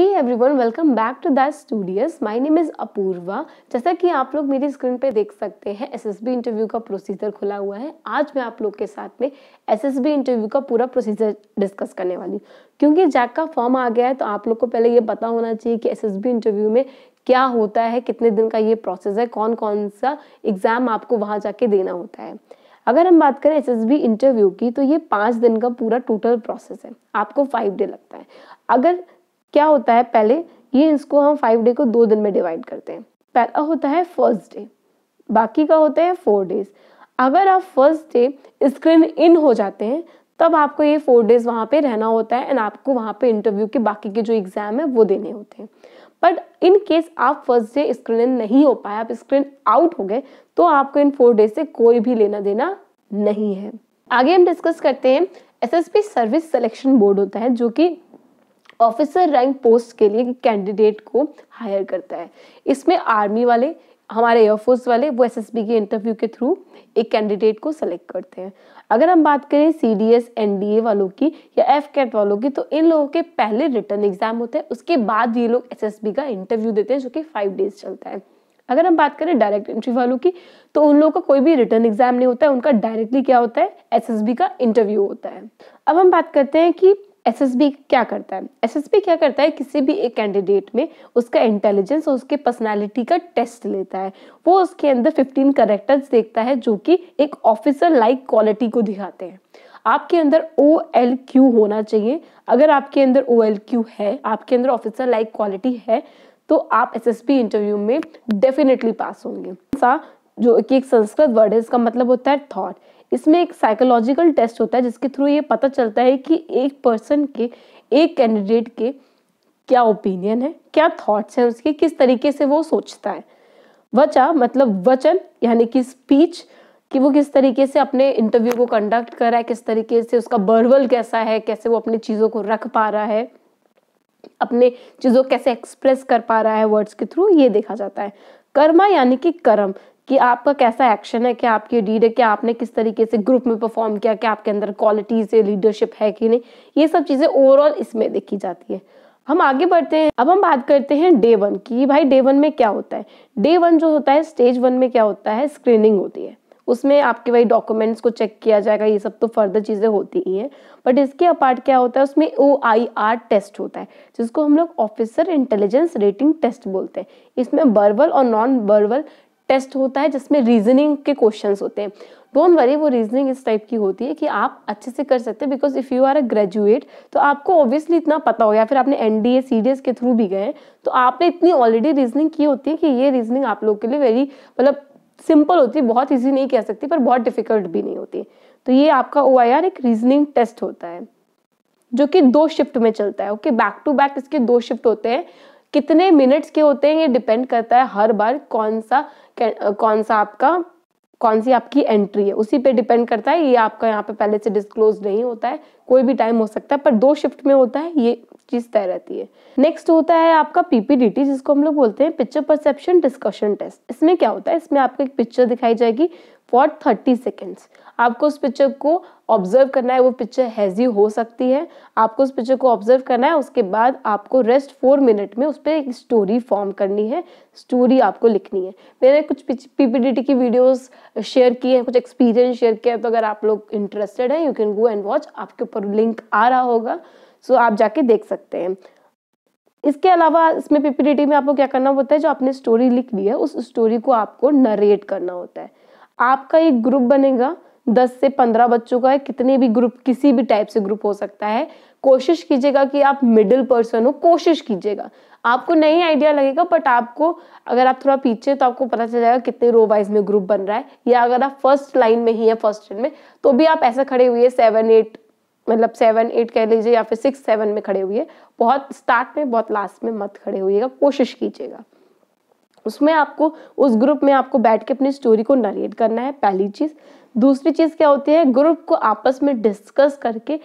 Hey everyone welcome back to that studious my name is Apoorva जैसा कि आप लोग मेरी स्क्रीन पे देख सकते हैं एसएसबी इंटरव्यू का प्रोसीजर खुला हुआ है आज मैं आप लोग के साथ में एसएसबी इंटरव्यू का पूरा प्रोसीजर डिस्कस करने वाली हूँ क्योंकि जैक का फॉर्म आ गया है तो आप लोग को पहले ये पता होना चाहिए कि एसएसबी इंटरव्यू में क्या होता है कितने दिन का ये प्रोसेस है कौन कौन सा एग्ज़ाम आपको वहाँ जाके देना होता है अगर हम बात करें एसएसबी इंटरव्यू की तो ये पाँच दिन का पूरा टोटल प्रोसेस है आपको फाइव डे लगता है अगर क्या होता है पहले ये इसको हम फाइव डे को दो दिन में डिवाइड करते हैं पहला होता है फर्स्ट डे बाकी का होता है फोर डेज अगर आप फर्स्ट डे स्क्रीन इन हो जाते हैं तब आपको ये फोर डेज वहाँ पे रहना होता है एंड आपको वहाँ पे इंटरव्यू के बाकी के जो एग्ज़ाम है वो देने होते हैं बट इन केस आप फर्स्ट डे स्क्रीन इन नहीं हो पाए आप स्क्रीन आउट हो गए तो आपको इन फोर डेज से कोई भी लेना देना नहीं है आगे हम डिस्कस करते हैं एस सर्विस सिलेक्शन बोर्ड होता है जो कि ऑफिसर रैंक पोस्ट के लिए कैंडिडेट को हायर करता है इसमें आर्मी वाले हमारे एयरफोर्स वाले वो एस के इंटरव्यू के थ्रू एक कैंडिडेट को सेलेक्ट करते हैं अगर हम बात करें C D S N D A वालों की या एफ कैट वालों की तो इन लोगों के पहले रिटर्न एग्जाम होते हैं उसके बाद ये लोग एस एस बी का इंटरव्यू देते हैं जो कि फाइव डेज चलता है अगर हम बात करें डायरेक्ट एंट्री वालों की तो उन लोगों का कोई भी रिटर्न एग्जाम नहीं होता है उनका डायरेक्टली क्या होता है एस का इंटरव्यू होता है अब हम बात करते हैं कि एसएसबी क्या करता है एसएसबी क्या करता है किसी भी एक कैंडिडेट में उसका इंटेलिजेंस और उसके पर्सनालिटी का टेस्ट लेता है वो उसके अंदर 15 करेक्टर्स देखता है जो कि एक ऑफिसर लाइक क्वालिटी को दिखाते हैं आपके अंदर ओ एल क्यू होना चाहिए अगर आपके अंदर ओ एल क्यू है आपके अंदर ऑफिसर लाइक क्वालिटी है तो आप एस एस एसएसबी इंटरव्यू में डेफिनेटली पास होंगे जो कि एक संस्कृत वर्ड है इसका मतलब होता है थॉट इसमें एक साइकोलॉजिकल टेस्ट होता है जिसके थ्रू ये पता चलता है कि एक पर्सन के एक कैंडिडेट के क्या ओपिनियन है क्या थॉट्स हैं उसके किस तरीके से वो सोचता है वचा मतलब वचन यानी कि स्पीच कि वो किस तरीके से अपने इंटरव्यू को कंडक्ट कर रहा है किस तरीके से उसका बर्वल कैसा है कैसे वो अपनी चीज़ों को रख पा रहा है अपने चीज़ों कैसे एक्सप्रेस कर पा रहा है वर्ड्स के थ्रू ये देखा जाता है कर्मा यानी कि कर्म कि आपका कैसा एक्शन है क्या आपकी डीड है क्या आपने किस तरीके से ग्रुप में परफॉर्म किया क्या आपके अंदर क्वालिटीज है लीडरशिप है कि नहीं ये सब चीज़ें ओवरऑल इसमें देखी जाती है हम आगे बढ़ते हैं अब हम बात करते हैं डे वन की भाई डे वन में क्या होता है डे वन जो होता है स्टेज वन में क्या होता है स्क्रीनिंग होती है उसमें आपके भाई डॉक्यूमेंट्स को चेक किया जाएगा ये सब तो फर्दर चीज़ें होती ही है बट इसके अपार्ट क्या होता है उसमें ओ आई आर टेस्ट होता है जिसको हम लोग ऑफिसर इंटेलिजेंस रेटिंग टेस्ट बोलते हैं इसमें बर्बल और नॉन बर्बल टेस्ट होता है जिसमें रीजनिंग के क्वेश्चन होते हैं डोंट वरी वो रीजनिंग इस टाइप की होती है कि आप अच्छे से कर सकते हैं because if you are a graduate तो आपको ऑब्वियसली इतना पता हो या फिर आपने N D A C D S के थ्रू भी गए तो आपने इतनी ऑलरेडी रीजनिंग की होती है कि ये रीजनिंग आप लोग के लिए वेरी मतलब सिंपल होती है बहुत ईजी नहीं कह सकती पर बहुत डिफिकल्ट भी नहीं होती तो ये आपका ओ आई आर एक रीजनिंग टेस्ट होता है जो कि दो शिफ्ट में चलता है ओके बैक टू बैक इसके दो शिफ्ट होते हैं कितने मिनट्स के होते हैं ये डिपेंड करता है हर बार कौन सा कौन सा आपका कौन सी आपकी एंट्री है उसी पे डिपेंड करता है ये आपका यहाँ पे पहले से डिस्क्लोज नहीं होता है कोई भी टाइम हो सकता है पर दो शिफ्ट में होता है ये चीज तय रहती है नेक्स्ट होता है आपका पीपीडीटी जिसको हम लोग बोलते हैं पिक्चर परसेप्शन डिस्कशन टेस्ट इसमें क्या होता है इसमें आपको एक पिक्चर दिखाई जाएगी फॉर थर्टी सेकेंड्स आपको उस पिक्चर को ऑब्जर्व करना है वो पिक्चर हैजी हो सकती है आपको उस पिक्चर को ऑब्जर्व करना है उसके बाद आपको रेस्ट फोर मिनट में उस पर एक स्टोरी फॉर्म करनी है स्टोरी आपको लिखनी है मैंने कुछ पीपीडीटी की वीडियोस शेयर की है कुछ एक्सपीरियंस शेयर किया है तो अगर आप लोग इंटरेस्टेड हैं you can go and watch आपके ऊपर लिंक आ रहा होगा सो आप जाके देख सकते हैं इसके अलावा इसमें पीपीडीटी में आपको क्या करना होता है जो आपने स्टोरी लिख ली है उस स्टोरी को आपको नरेट करना होता है आपका एक ग्रुप बनेगा दस से पंद्रह बच्चों का है कितने भी ग्रुप किसी भी टाइप से ग्रुप हो सकता है कोशिश कीजिएगा कि आप मिडिल पर्सन हो कोशिश कीजिएगा आपको नई आइडिया लगेगा बट आपको अगर आप थोड़ा पीछे तो आपको पता चल जाएगा कितने रो वाइज में ग्रुप बन रहा है या अगर आप फर्स्ट लाइन में ही है फर्स्ट लाइन में तो भी आप ऐसा खड़े हुए सेवन एट मतलब सेवन एट कह लीजिए या फिर सिक्स सेवन में खड़े हुए बहुत स्टार्ट में बहुत लास्ट में मत खड़े हुएगा कोशिश कीजिएगा उसमें आपको उस ग्रुप में आपको बैठ के अपनी स्टोरी को नरेट करना है पहली चीज़ दूसरी चीज़ क्या होती है ग्रुप को आपस में डिस्कस करके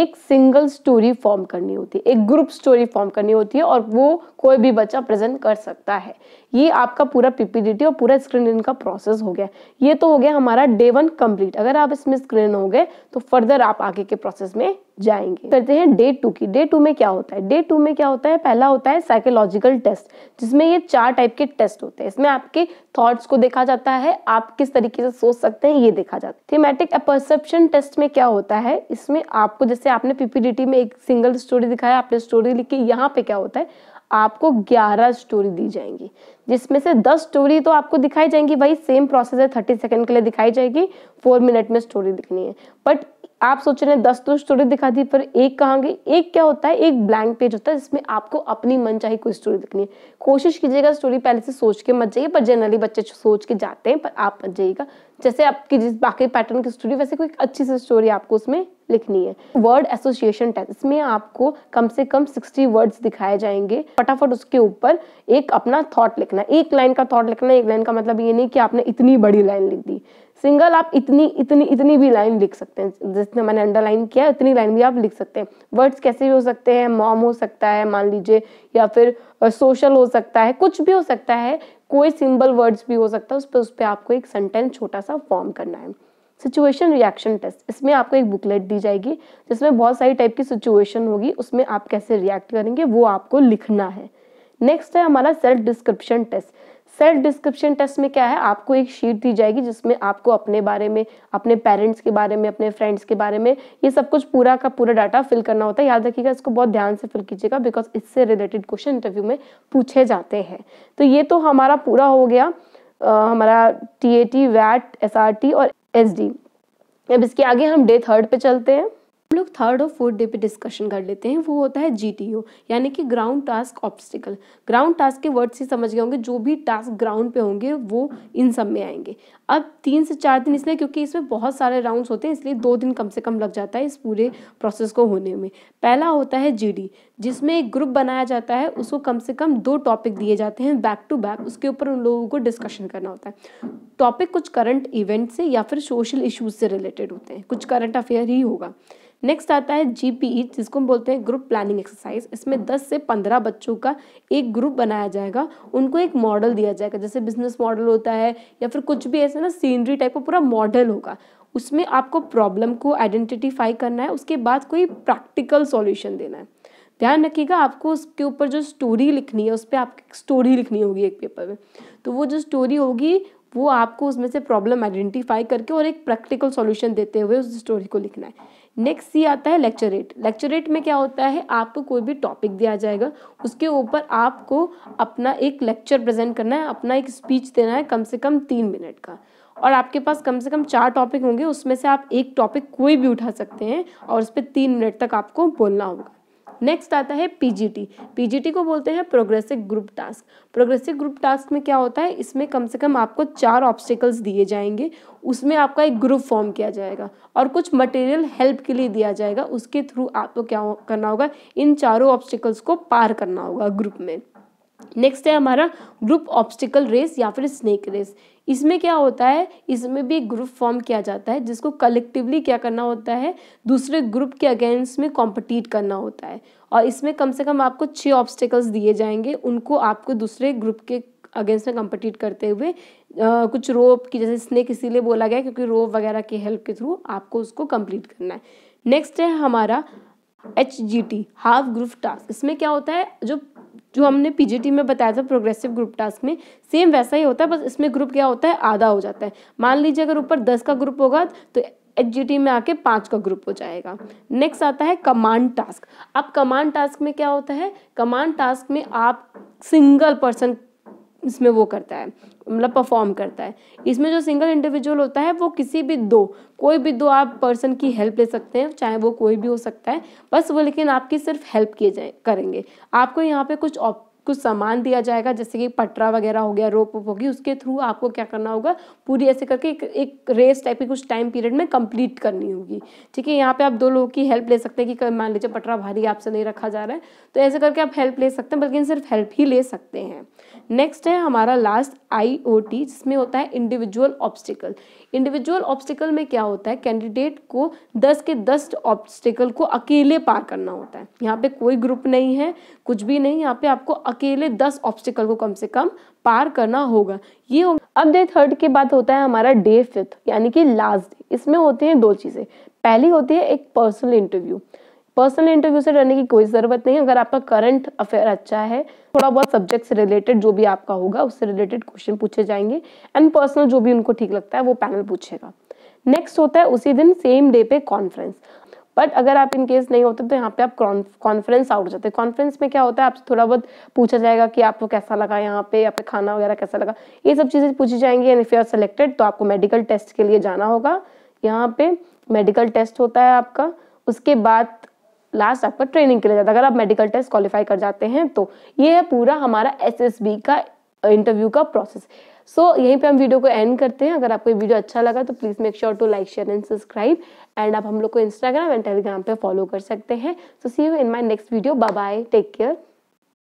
एक सिंगल स्टोरी फॉर्म करनी होती है एक ग्रुप स्टोरी फॉर्म करनी होती है और वो कोई भी बच्चा प्रेजेंट कर सकता है ये आपका पूरा पीपीडीटी और पूरा स्क्रीन का प्रोसेस हो गया ये तो हो गया हमारा डे वन कंप्लीट अगर आप इसमें स्क्रीन हो गए तो फर्दर आप आगे के प्रोसेस में जाएंगे करते हैं डे टू की डे टू में क्या होता है डे टू में क्या होता है पहला होता है साइकोलॉजिकल टेस्ट जिसमें ये चार टाइप के टेस्ट होते हैं इसमें आपके थॉट्स को देखा जाता है आप किस तरीके से सोच सकते हैं ये देखा देखा जाता है थीमेटिक परसेप्शन टेस्ट में क्या होता है इसमें आपको जैसे आपने पीपीडीटी में एक सिंगल स्टोरी दिखाया आपने स्टोरी लिखी यहाँ पे क्या होता है आपको 11 स्टोरी दी जाएंगी जिसमें से 10 स्टोरी तो आपको दिखाई जाएंगी वही सेम प्रोसेस है 30 सेकंड के लिए दिखाई जाएगी 4 मिनट में स्टोरी लिखनी है बट आप सोच रहे हैं दस तो स्टोरी दिखा दी पर एक कहाँ गई एक क्या होता है एक ब्लैंक पेज होता है जिसमें आपको अपनी मन चाहिए कोई स्टोरी दिखनी है कोशिश कीजिएगा स्टोरी पहले से सोच के मत जाइए पर जनरली बच्चे सोच के जाते हैं पर आप मत जाइएगा जैसे आपकी जिस बाकी पैटर्न की स्टोरी वैसे कोई अच्छी सी स्टोरी आपको उसमें लिखनी है वर्ड एसोसिएशन टेस्ट इसमें आपको कम से कम सिक्सटी वर्ड्स दिखाए जाएंगे फटाफट उसके ऊपर एक अपना थॉट लिखना एक लाइन का थॉट लिखना एक लाइन का मतलब ये नहीं कि आपने इतनी बड़ी लाइन लिख दी सिंगल आप इतनी इतनी इतनी भी लाइन लिख सकते हैं जिसने मैंने अंडरलाइन किया इतनी लाइन भी आप लिख सकते हैं वर्ड्स कैसे भी हो सकते हैं मॉम हो सकता है मान लीजिए या फिर सोशल हो सकता है कुछ भी हो सकता है कोई सिंबल वर्ड्स भी हो सकता है उस पर उस पर आपको एक सेंटेंस छोटा सा फॉर्म करना है सिचुएशन रिएक्शन टेस्ट इसमें आपको एक बुकलेट दी जाएगी जिसमें बहुत सारी टाइप की सिचुएशन होगी उसमें आप कैसे रिएक्ट करेंगे वो आपको लिखना है नेक्स्ट है हमारा self description test self description test में क्या है आपको एक शीट दी जाएगी जिसमें आपको अपने बारे में अपने पेरेंट्स के बारे में अपने फ्रेंड्स के बारे में ये सब कुछ पूरा का पूरा डाटा फिल करना होता है याद रखिएगा इसको बहुत ध्यान से फिल कीजिएगा बिकॉज इससे रिलेटेड क्वेश्चन इंटरव्यू में पूछे जाते हैं तो ये तो हमारा पूरा हो गया आ, हमारा टी ए टी वैट एस आर टी और एस डी अब इसके आगे हम डे थर्ड पे चलते हैं लोग थर्ड और फोर्थ डे पे डिस्कशन कर लेते हैं वो होता है जी यानी कि ground task obstacle ground task के वर्ड से समझ गए होंगे जो भी टास्क ग्राउंड पे होंगे वो इन सब में आएंगे अब तीन से चार दिन इसलिए क्योंकि इसमें बहुत सारे राउंड्स होते हैं इसलिए दो दिन कम से कम लग जाता है इस पूरे प्रोसेस को होने में पहला होता है जी जिसमें एक ग्रुप बनाया जाता है उसको कम से कम दो टॉपिक दिए जाते हैं बैक टू बैक उसके ऊपर उन लोगों को डिस्कशन करना होता है टॉपिक कुछ करंट इवेंट से या फिर सोशल इशूज से रिलेटेड होते हैं कुछ करंट अफेयर ही होगा नेक्स्ट आता है जीपीई e, जिसको हम बोलते हैं ग्रुप प्लानिंग एक्सरसाइज इसमें 10 हाँ। से 15 बच्चों का एक ग्रुप बनाया जाएगा उनको एक मॉडल दिया जाएगा जैसे बिजनेस मॉडल होता है या फिर कुछ भी ऐसा ना सीनरी टाइप का पूरा मॉडल होगा उसमें आपको प्रॉब्लम को आइडेंटिफाई करना है उसके बाद कोई प्रैक्टिकल सॉल्यूशन देना है ध्यान रखिएगा आपको उसके ऊपर जो स्टोरी लिखनी है उस पर आपकी स्टोरी लिखनी होगी एक पेपर में तो वो जो स्टोरी होगी वो आपको उसमें से प्रॉब्लम आइडेंटिफाई करके और एक प्रैक्टिकल सॉल्यूशन देते हुए उस स्टोरी को लिखना है नेक्स्ट सी आता है लेक्चरेट लेक्चरेट में क्या होता है आपको कोई भी टॉपिक दिया जाएगा उसके ऊपर आपको अपना एक लेक्चर प्रेजेंट करना है अपना एक स्पीच देना है कम से कम तीन मिनट का और आपके पास कम से कम चार टॉपिक होंगे उसमें से आप एक टॉपिक कोई भी उठा सकते हैं और उस पर तीन मिनट तक आपको बोलना होगा नेक्स्ट आता है पीजीटी पीजीटी को बोलते हैं progressive group task progressive group task में क्या होता है इसमें कम से कम आपको चार ऑब्स्टिकल्स दिए जाएंगे उसमें आपका एक ग्रुप फॉर्म किया जाएगा और कुछ मटेरियल हेल्प के लिए दिया जाएगा उसके थ्रू आपको क्या करना होगा इन चारों ऑब्स्टिकल्स को पार करना होगा ग्रुप में नेक्स्ट है हमारा ग्रुप ऑब्स्टिकल रेस या फिर स्नेक रेस इसमें क्या होता है इसमें भी एक ग्रुप फॉर्म किया जाता है जिसको कलेक्टिवली क्या करना होता है दूसरे ग्रुप के अगेंस्ट में कॉम्पिटिट करना होता है और इसमें कम से कम आपको छः ऑब्स्टिकल्स दिए जाएंगे उनको आपको दूसरे ग्रुप के अगेंस्ट में कम्पटीट करते हुए आ, कुछ रोप की जैसे स्नेक इसीलिए बोला गया क्योंकि रोप वगैरह की हेल्प के थ्रू आपको उसको कंप्लीट करना है नेक्स्ट है हमारा H G T half group task इसमें क्या होता है जो जो हमने पीजीटी में बताया था प्रोग्रेसिव ग्रुप टास्क में सेम वैसा ही होता है बस इसमें ग्रुप क्या होता है आधा हो जाता है मान लीजिए अगर ऊपर दस का ग्रुप होगा तो एच में आके पाँच का ग्रुप हो जाएगा नेक्स्ट आता है कमांड टास्क अब कमांड टास्क में क्या होता है कमांड टास्क में आप सिंगल पर्सन इसमें वो करता है मतलब परफॉर्म करता है इसमें जो सिंगल इंडिविजुअल होता है वो किसी भी दो कोई भी दो आप पर्सन की हेल्प ले सकते हैं चाहे वो कोई भी हो सकता है बस वो लेकिन आपकी सिर्फ हेल्प किए जाए करेंगे आपको यहाँ पे कुछ कुछ सामान दिया जाएगा जैसे कि पटरा वगैरह हो गया रोप वोप होगी उसके थ्रू आपको क्या करना होगा पूरी ऐसे करके एक, एक रेस टाइप की कुछ टाइम पीरियड में कंप्लीट करनी होगी ठीक है यहाँ पे आप दो लोगों की हेल्प ले सकते हैं कि मान लीजिए पटरा भारी आपसे नहीं रखा जा रहा है तो ऐसे करके आप हेल्प ले सकते हैं बल्कि सिर्फ हेल्प ही ले सकते हैं नेक्स्ट है हमारा लास्ट आई जिसमें होता है इंडिविजुअल ऑब्स्टिकल इंडिविजुअल ऑब्स्टिकल में क्या होता है कैंडिडेट को दस के दस ऑब्स्टिकल को अकेले पार करना होता है यहाँ पे कोई ग्रुप नहीं है कुछ भी नहीं यहाँ पे आपको अकेले दस ऑब्स्टिकल को कम से कम पार करना होगा ये हो अब डे थर्ड के बाद होता है हमारा डे फिफ्थ यानी कि लास्ट डे इसमें होती हैं दो चीज़ें पहली होती है एक पर्सनल इंटरव्यू पर्सनल इंटरव्यू से डरने की कोई ज़रूरत नहीं अगर आपका करंट अफेयर अच्छा है थोड़ा बहुत सब्जेक्ट से रिलेटेड जो भी आपका होगा उससे रिलेटेड क्वेश्चन पूछे जाएंगे एंड पर्सनल जो भी उनको ठीक लगता है वो पैनल पूछेगा नेक्स्ट होता है उसी दिन सेम डे पे कॉन्फ्रेंस बट अगर आप इन केस नहीं होते तो यहाँ पे आप कॉन्फ्रेंस आउट हो जाते हैं कॉन्फ्रेंस में क्या होता है आपसे थोड़ा बहुत पूछा जाएगा कि आपको कैसा लगा यहाँ पे फिर खाना वगैरह कैसा लगा ये सब चीज़ें पूछी जाएंगी and if you are selected तो आपको मेडिकल टेस्ट के लिए जाना होगा यहाँ पे मेडिकल टेस्ट होता है आपका उसके बाद लास्ट आपका ट्रेनिंग के लिए जाता है अगर आप मेडिकल टेस्ट क्वालिफाई कर जाते हैं तो ये है पूरा हमारा एस का इंटरव्यू का प्रोसेस सो so, यहीं पे हम वीडियो को एंड करते हैं अगर आपको ये वीडियो अच्छा लगा तो please make sure to like share and subscribe and आप हम लोग को इंस्टाग्राम एंड टेलीग्राम पे फॉलो कर सकते हैं so see you in my next video bye bye take care